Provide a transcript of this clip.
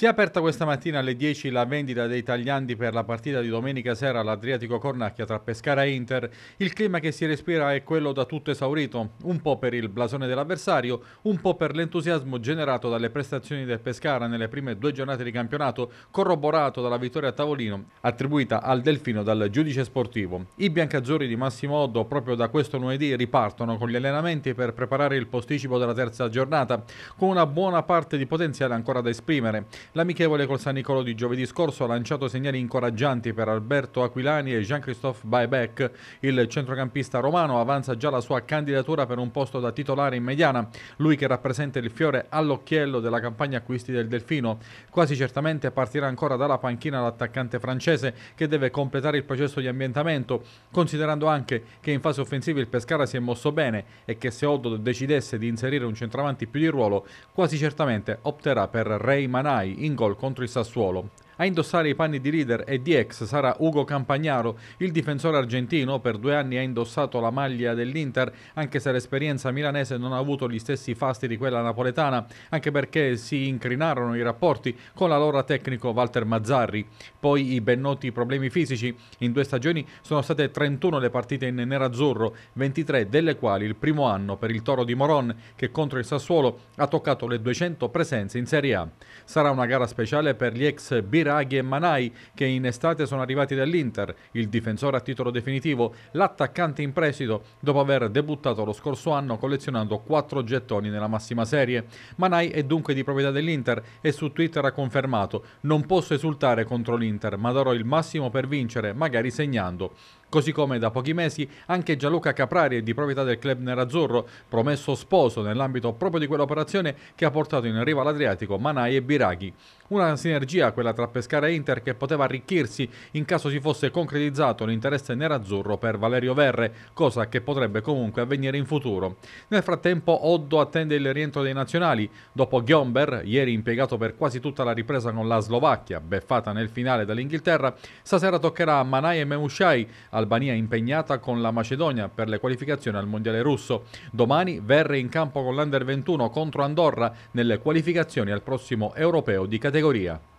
Si è aperta questa mattina alle 10 la vendita dei tagliandi per la partita di domenica sera all'Adriatico Cornacchia tra Pescara e Inter. Il clima che si respira è quello da tutto esaurito, un po' per il blasone dell'avversario, un po' per l'entusiasmo generato dalle prestazioni del Pescara nelle prime due giornate di campionato, corroborato dalla vittoria a tavolino attribuita al Delfino dal giudice sportivo. I biancazzurri di Massimo Oddo proprio da questo lunedì ripartono con gli allenamenti per preparare il posticipo della terza giornata, con una buona parte di potenziale ancora da esprimere. L'amichevole col San Nicolò di giovedì scorso ha lanciato segnali incoraggianti per Alberto Aquilani e Jean-Christophe Baebeck. Il centrocampista romano avanza già la sua candidatura per un posto da titolare in mediana, lui che rappresenta il fiore all'occhiello della campagna acquisti del Delfino. Quasi certamente partirà ancora dalla panchina l'attaccante francese che deve completare il processo di ambientamento, considerando anche che in fase offensiva il Pescara si è mosso bene e che se Oddo decidesse di inserire un centravanti più di ruolo, quasi certamente opterà per Ray Manai in gol contro il Sassuolo a indossare i panni di leader e di ex sarà Ugo Campagnaro, il difensore argentino per due anni ha indossato la maglia dell'Inter anche se l'esperienza milanese non ha avuto gli stessi fasti di quella napoletana, anche perché si incrinarono i rapporti con l'allora tecnico Walter Mazzarri. Poi i ben noti problemi fisici. In due stagioni sono state 31 le partite in nerazzurro, 23 delle quali il primo anno per il Toro di Moron che contro il Sassuolo ha toccato le 200 presenze in Serie A. Sarà una gara speciale per gli ex Bira Inzaghi e Manai che in estate sono arrivati dall'Inter, il difensore a titolo definitivo, l'attaccante in prestito dopo aver debuttato lo scorso anno collezionando quattro gettoni nella massima serie. Manai è dunque di proprietà dell'Inter e su Twitter ha confermato non posso esultare contro l'Inter ma darò il massimo per vincere, magari segnando. Così come da pochi mesi anche Gianluca Caprari, è di proprietà del club nerazzurro, promesso sposo nell'ambito proprio di quell'operazione che ha portato in riva all'Adriatico Manai e Biraghi. Una sinergia, quella tra Pescara e Inter, che poteva arricchirsi in caso si fosse concretizzato l'interesse nerazzurro per Valerio Verre, cosa che potrebbe comunque avvenire in futuro. Nel frattempo Oddo attende il rientro dei nazionali, dopo Gomber, ieri impiegato per quasi tutta la ripresa con la Slovacchia, beffata nel finale dall'Inghilterra, stasera toccherà a Manai e Memushai, Albania impegnata con la Macedonia per le qualificazioni al Mondiale russo. Domani Verre in campo con l'Under 21 contro Andorra nelle qualificazioni al prossimo europeo di categoria.